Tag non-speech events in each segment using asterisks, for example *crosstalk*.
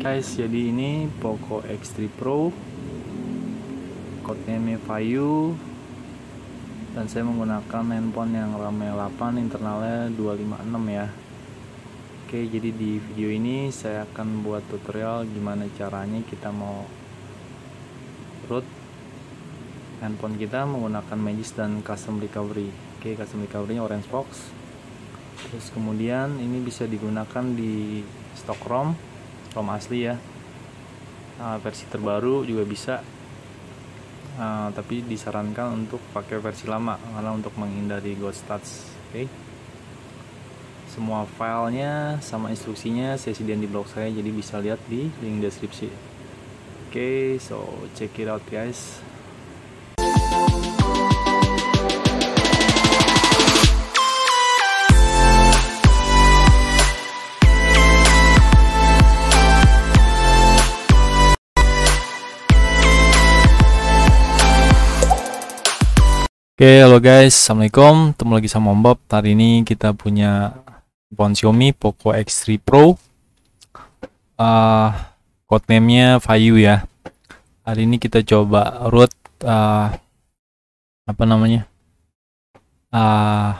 guys jadi ini Poco X3 Pro name Fayu dan saya menggunakan handphone yang RAM 8 internalnya 256 ya Oke jadi di video ini saya akan buat tutorial gimana caranya kita mau root handphone kita menggunakan Magis dan custom recovery Oke custom recovery nya orange box terus kemudian ini bisa digunakan di stock ROM ROM asli ya uh, versi terbaru juga bisa uh, tapi disarankan untuk pakai versi lama karena untuk menghindari ghost touch. oke okay? semua filenya sama instruksinya saya sediain di blog saya jadi bisa lihat di link deskripsi oke okay, so check it out guys Oke, okay, halo guys, assalamualaikum. Ketemu lagi sama Om Bob. Hari ini kita punya handphone Xiaomi Poco X3 Pro. Uh, ah, Codenamenya Fayu ya. Hari ini kita coba root uh, apa namanya? Uh,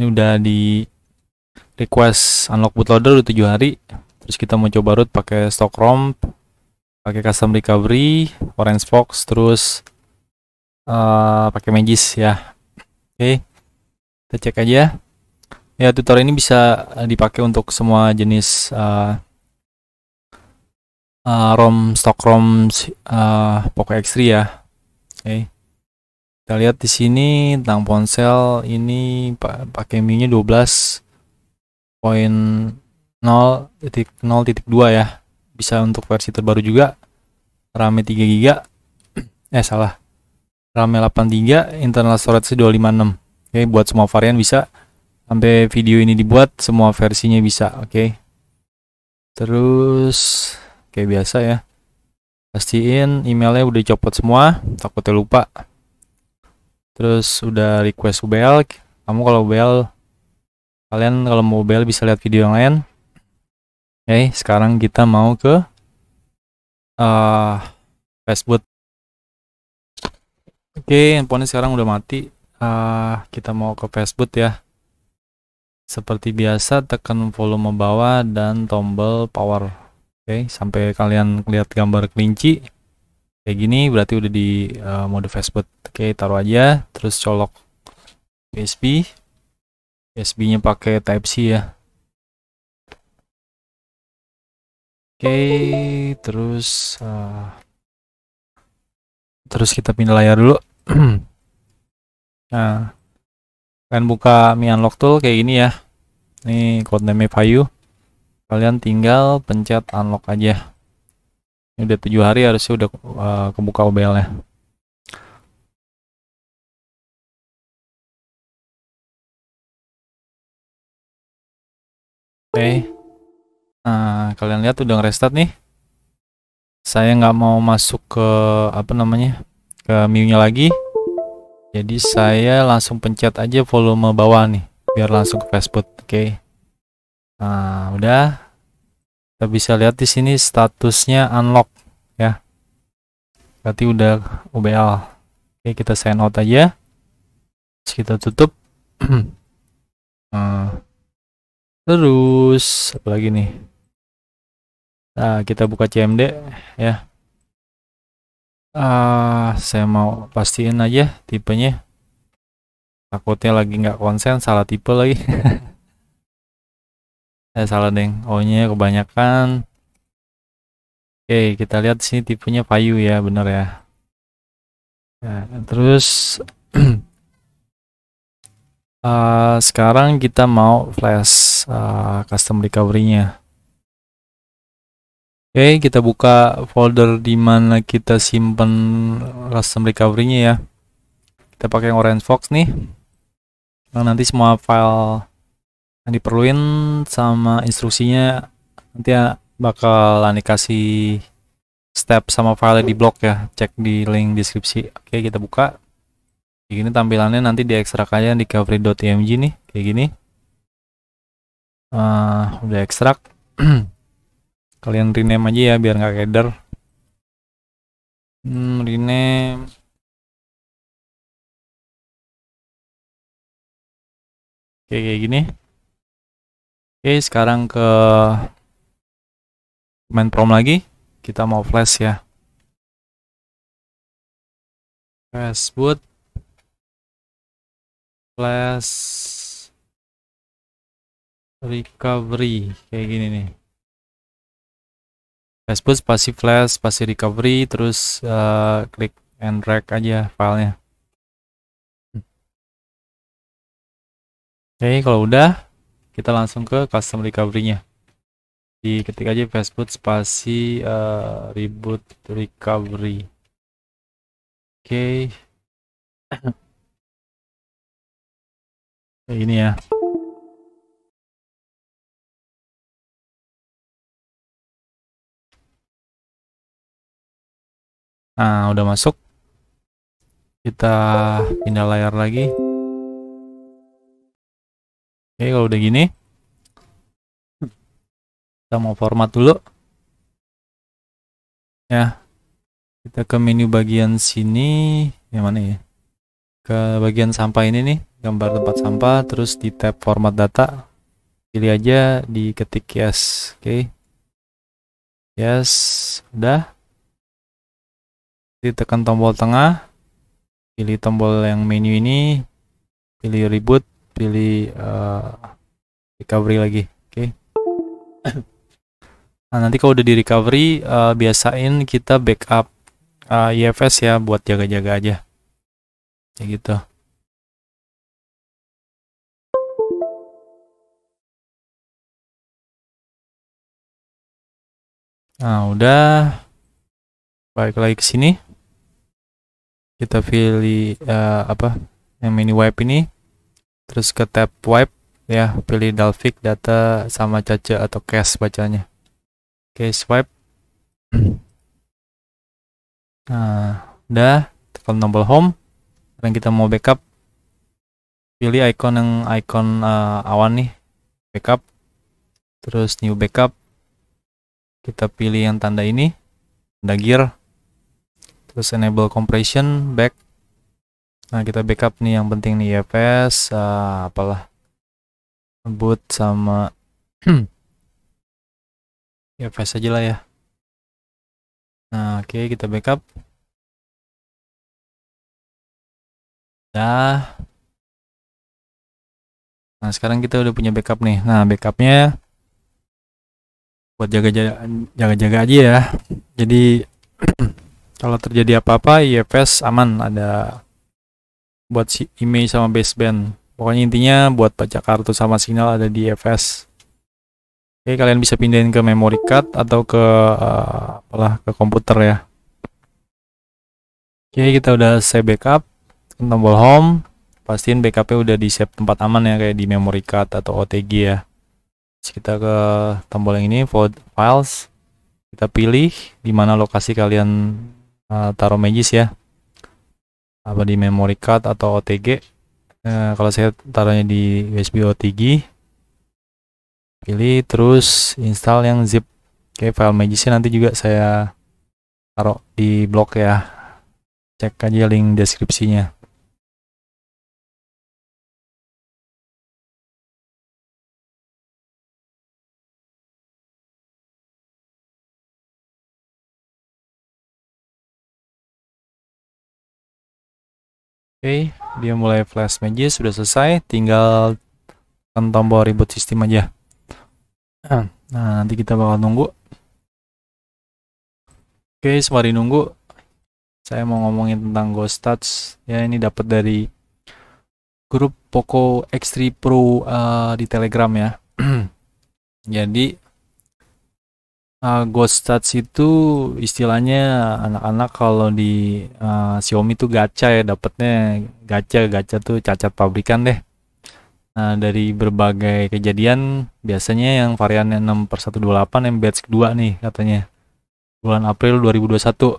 ini udah di request unlock bootloader udah 7 hari. Terus kita mau coba root pakai stock ROM, pakai custom recovery, orange fox, terus uh, pakai magis ya oke okay. kita cek aja ya tutorial ini bisa eh, dipakai untuk semua jenis uh, uh, ROM stock ROM uh, Poco X3 ya oke okay. kita lihat di sini tentang ponsel ini pakai 12 titik 0.0.2 ya bisa untuk versi terbaru juga rame 3 Giga *clears throat* eh salah RAM 83 internal storage 256 oke okay, buat semua varian bisa sampai video ini dibuat semua versinya bisa oke okay. terus kayak biasa ya pastiin emailnya udah copot semua takutnya lupa terus udah request UBL kamu kalau UBL kalian kalau mau UBL bisa lihat video yang lain oke okay, sekarang kita mau ke uh, Facebook Oke, handphone sekarang udah mati. Uh, kita mau ke Facebook ya. Seperti biasa, tekan volume bawah dan tombol power. Oke, sampai kalian lihat gambar kelinci. Kayak gini berarti udah di uh, mode Facebook. Oke, taruh aja, terus colok USB. USB-nya pakai Type-C ya. Oke, terus uh, terus kita pindah layar dulu. *clears throat* nah kalian buka mi unlock tool kayak gini ya ini codename payu kalian tinggal pencet unlock aja ini udah tujuh hari harusnya udah uh, kebuka OBL nya oke okay. nah kalian lihat udah restart nih saya nggak mau masuk ke apa namanya ke menu-nya lagi jadi saya langsung pencet aja volume bawah nih biar langsung ke Facebook. oke okay. nah udah kita bisa lihat di sini statusnya unlock ya berarti udah UBL oke okay, kita sign out aja Terus kita tutup *clears throat* nah, terus apa lagi nih Nah, kita buka CMD ya uh, saya mau pastiin aja tipenya takutnya lagi nggak konsen salah tipe lagi saya *laughs* eh, salah deng O nya kebanyakan oke kita lihat sini tipenya payu ya bener ya, ya terus uh, *clears throat* sekarang kita mau flash uh, custom recovery nya Oke, okay, kita buka folder di mana kita simpan custom recovery-nya ya. Kita pakai yang Orange Fox nih. Nah, nanti semua file yang diperluin sama instruksinya nanti ya bakal Ani kasih step sama file di blog ya. Cek di link deskripsi. Oke, okay, kita buka. Kayak gini tampilannya nanti di ekstra kalian di recovery.img nih, kayak gini. Uh, udah ekstrak. *clears throat* kalian rename aja ya biar nggak keder hmm, rename oke kayak gini oke sekarang ke main prom lagi kita mau flash ya flash boot flash recovery kayak gini nih flash push pasti flash pasti recovery terus uh, klik and drag aja filenya hmm. oke okay, kalau udah kita langsung ke custom recovery-nya di ketik aja fastboot spasi uh, eh, reboot recovery oke okay. *clears throat* ini ya Nah, udah masuk. Kita pindah layar lagi. Oke, kalau udah gini. Kita mau format dulu. Ya. Kita ke menu bagian sini. Yang mana ya? Ke bagian sampah ini nih. Gambar tempat sampah. Terus di tab format data. Pilih aja di ketik yes. Oke. Yes. Udah ditekan tombol tengah pilih tombol yang menu ini pilih reboot pilih uh, recovery lagi oke okay. *clears throat* nah nanti kalau udah di recovery uh, eh, biasain kita backup uh, eh, IFS ya buat jaga-jaga aja kayak gitu Nah, udah. Balik lagi ke sini kita pilih uh, apa yang mini wipe ini terus ke tab wipe ya pilih dalvik data sama cache atau cache bacanya oke okay, swipe nah udah tekan tombol home sekarang kita mau backup pilih icon yang icon uh, awan nih backup terus new backup kita pilih yang tanda ini tanda gear terus enable compression back nah kita backup nih yang penting nih ya, EFS uh, ah, apalah boot sama EFS *clears throat* ya, aja lah ya nah oke okay, kita backup dah nah sekarang kita udah punya backup nih nah backupnya buat jaga-jaga jaga-jaga aja ya jadi *clears throat* Kalau terjadi apa-apa, IFS aman ada buat si IMEI sama baseband. Pokoknya intinya buat pajak kartu sama sinyal ada di IFS. Oke, kalian bisa pindahin ke memory card atau ke uh, apalah ke komputer ya. Oke, kita udah save backup, tombol home, pastiin backupnya udah di save tempat aman ya kayak di memory card atau OTG ya. Terus kita ke tombol yang ini files, kita pilih di mana lokasi kalian Eh, taruh magis ya apa di memory card atau OTG uh, eh, kalau saya taruhnya di USB OTG pilih terus install yang zip oke file magisnya nanti juga saya taruh di blog ya cek aja link deskripsinya Oke, okay, dia mulai flash magic sudah selesai, tinggal tekan tombol reboot sistem aja. Ah. Nah, nanti kita bakal nunggu. Oke, okay, sembari nunggu, saya mau ngomongin tentang Ghost Touch. Ya, ini dapat dari grup Poco X3 Pro uh, di Telegram ya. *clears throat* Jadi, uh, ghost touch itu istilahnya anak-anak kalau di uh, Xiaomi tuh gacha ya dapatnya gacha gacha tuh cacat pabrikan deh nah dari berbagai kejadian biasanya yang variannya 6 per 128 yang batch kedua nih katanya bulan April 2021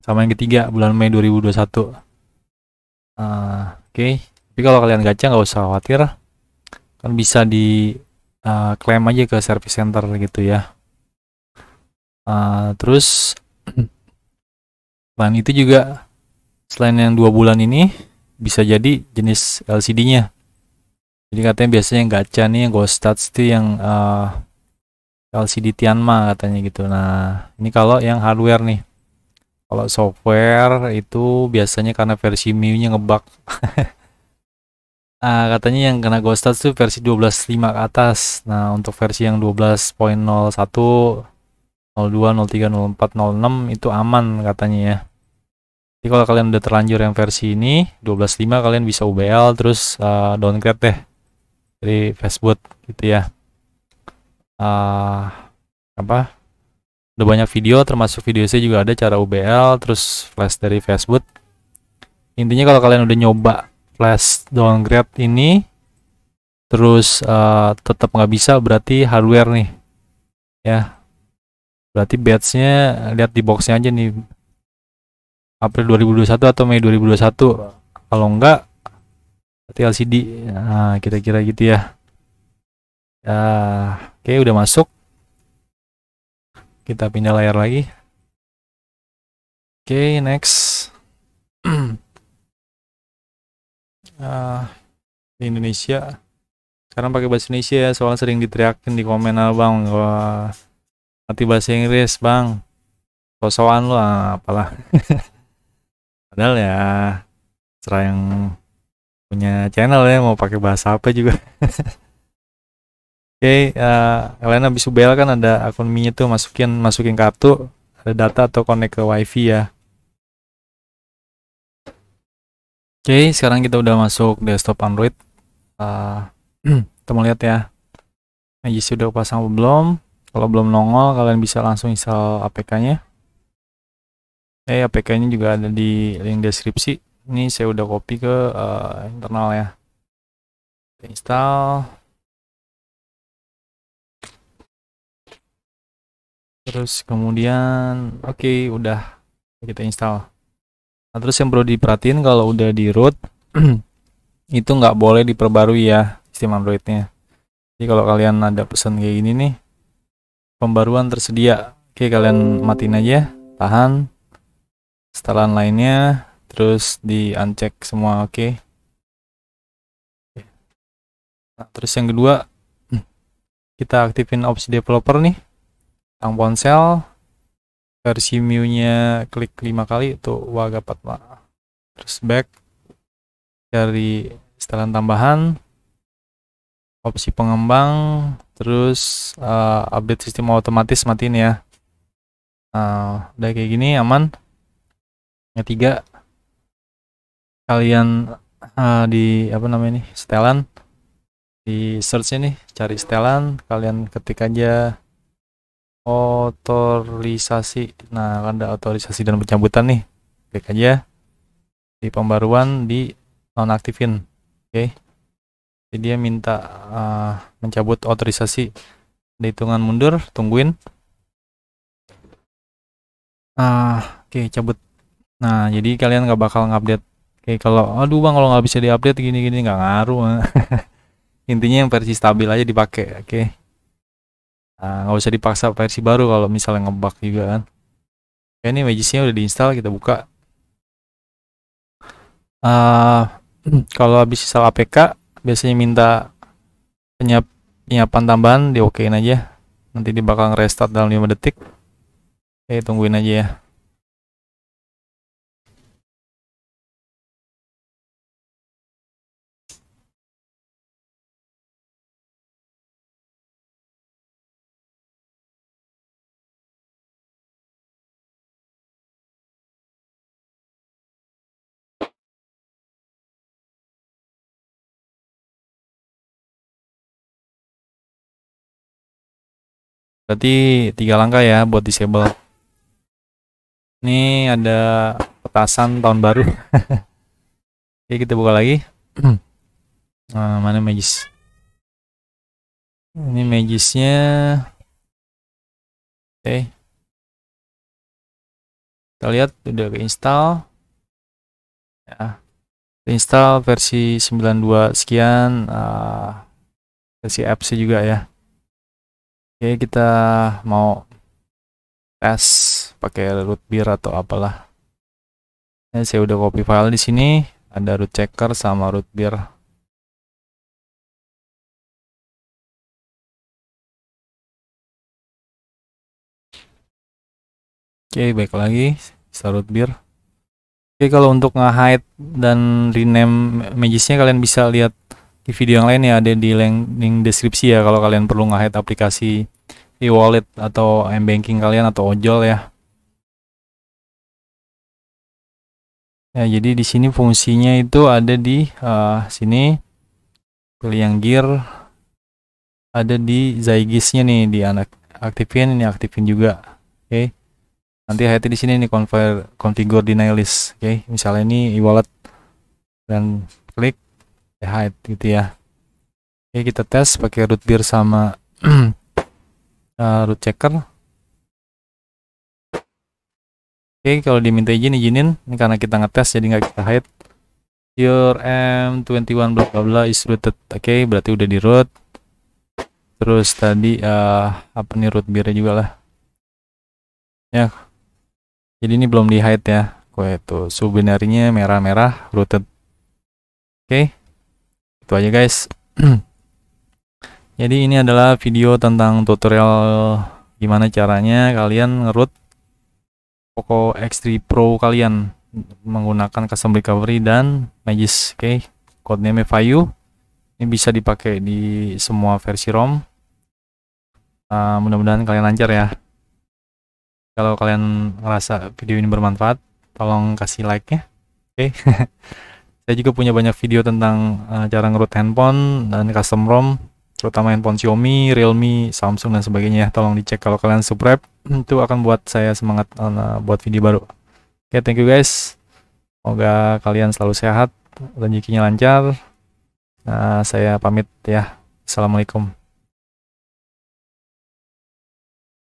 sama yang ketiga bulan Mei 2021 uh, eh, oke okay. tapi kalau kalian gacha nggak usah khawatir kan bisa di uh, aja ke service center gitu ya uh, terus selain *clears throat* itu juga selain yang dua bulan ini bisa jadi jenis LCD-nya jadi katanya biasanya yang gacha nih yang ghost touch itu yang uh, eh, LCD Tianma katanya gitu nah ini kalau yang hardware nih kalau software itu biasanya karena versi MIUI nya ngebug *laughs* nah, katanya yang kena ghost touch itu versi 12.5 ke atas nah untuk versi yang 12.01 02, 03, 04, 06 itu aman katanya ya. Jadi kalau kalian udah terlanjur yang versi ini 12.5 kalian bisa UBL terus uh, downgrade deh dari Facebook gitu ya. Uh, apa? Udah banyak video termasuk video saya juga ada cara UBL terus flash dari Facebook. Intinya kalau kalian udah nyoba flash downgrade ini terus uh, tetap nggak bisa berarti hardware nih ya berarti batchnya lihat di boxnya aja nih April 2021 atau Mei 2021 kalau enggak berarti LCD nah kira-kira gitu ya ya oke okay, udah masuk kita pindah layar lagi oke okay, next uh, *clears throat* di Indonesia sekarang pakai bahasa Indonesia ya soalnya sering diteriakin di komen abang ah, wah Nanti bahasa Inggris, Bang. Kosoan lu ah, apalah. *laughs* Padahal ya cerah yang punya channel ya mau pakai bahasa apa juga. *laughs* Oke, okay, uh, eh, kalian habis bel kan ada akun Mi itu masukin masukin kartu, ada data atau connect ke WiFi ya. Oke, okay, sekarang kita udah masuk desktop Android. Uh, *clears throat* kita mau lihat ya. Magic nah, sudah pasang belum? Kalau belum nongol, kalian bisa langsung install APK-nya. Eh, APK-nya juga ada di link deskripsi. Ini saya udah copy ke uh, eh, internal ya. Install. Terus kemudian, oke, okay, udah kita install. Nah, terus yang perlu diperhatiin kalau udah di root, *clears throat* itu nggak boleh diperbarui ya sistem Androidnya. Jadi kalau kalian ada pesan kayak gini nih, pembaruan tersedia oke kalian matiin aja ya. tahan setelan lainnya terus di uncheck semua oke nah, terus yang kedua *clears throat* kita aktifin opsi developer nih tang ponsel versi mu nya klik lima kali itu waga patma terus back cari setelan tambahan opsi pengembang terus uh, update sistem otomatis mati matiin ya Nah udah kayak gini aman yang tiga kalian uh, di apa namanya ini? setelan di search ini cari setelan kalian ketik aja otorisasi nah ada otorisasi dan pencabutan nih klik aja di pembaruan di nonaktifin oke okay jadi dia minta uh, mencabut otorisasi hitungan mundur tungguin ah oke okay, cabut nah jadi kalian nggak bakal ngupdate Oke, kalau aduh bang kalau nggak bisa diupdate gini gini nggak ngaruh *laughs* intinya yang versi stabil aja dipakai oke okay? Ah, nggak usah dipaksa versi baru kalau misalnya ngebug juga kan okay, ini magisnya udah diinstal kita buka uh, *clears throat* kalau habis install apk biasanya minta penyiap penyiapan tambahan di okein aja nanti di bakal restart dalam 5 detik oke tungguin aja ya berarti tiga langkah ya buat disable ini ada petasan tahun baru *laughs* oke kita buka lagi nah, *clears throat* mana magis ini magisnya oke kita lihat udah keinstall ya install versi 92 sekian uh, versi apps juga ya Oke, kita mau tes pakai root beer atau apalah. Ya, saya udah copy file di sini, ada root checker sama root beer. Oke, baik lagi, bisa root beer. Oke, kalau untuk nge-hide dan rename magisnya kalian bisa lihat di video yang lain ya ada di link, deskripsi ya kalau kalian perlu ngahit aplikasi e-wallet atau m-banking kalian atau ojol ya. Ya, jadi di sini fungsinya itu ada di uh, sini pilih yang gear ada di zygis nih di anak aktifin ini aktifin juga. Oke. Okay. Nanti hati di sini nih configure denialis Oke, okay. misalnya ini e-wallet dan klik hide gitu ya oke kita tes pakai root beer sama uh, *clears throat* root checker oke kalau diminta izin izinin ini karena kita ngetes jadi nggak kita hide your m21 bla bla bla is rooted oke berarti udah di root terus tadi uh, apa nih root beer juga lah ya jadi ini belum di hide ya kue itu subinarinya merah-merah rooted oke okay itu aja guys *clears throat* jadi ini adalah video tentang tutorial gimana caranya kalian ngerut Poco X3 Pro kalian menggunakan custom recovery dan Magis oke okay? codename Fayu ini bisa dipakai di semua versi ROM uh, mudah-mudahan kalian lancar ya kalau kalian ngerasa video ini bermanfaat tolong kasih like ya oke okay? *laughs* saya juga punya banyak video tentang uh, cara ngerut handphone dan custom ROM terutama handphone Xiaomi, Realme, Samsung dan sebagainya tolong dicek kalau kalian subscribe *clears throat* itu akan buat saya semangat uh, buat video baru oke okay, thank you guys semoga kalian selalu sehat rezekinya lancar nah, saya pamit ya assalamualaikum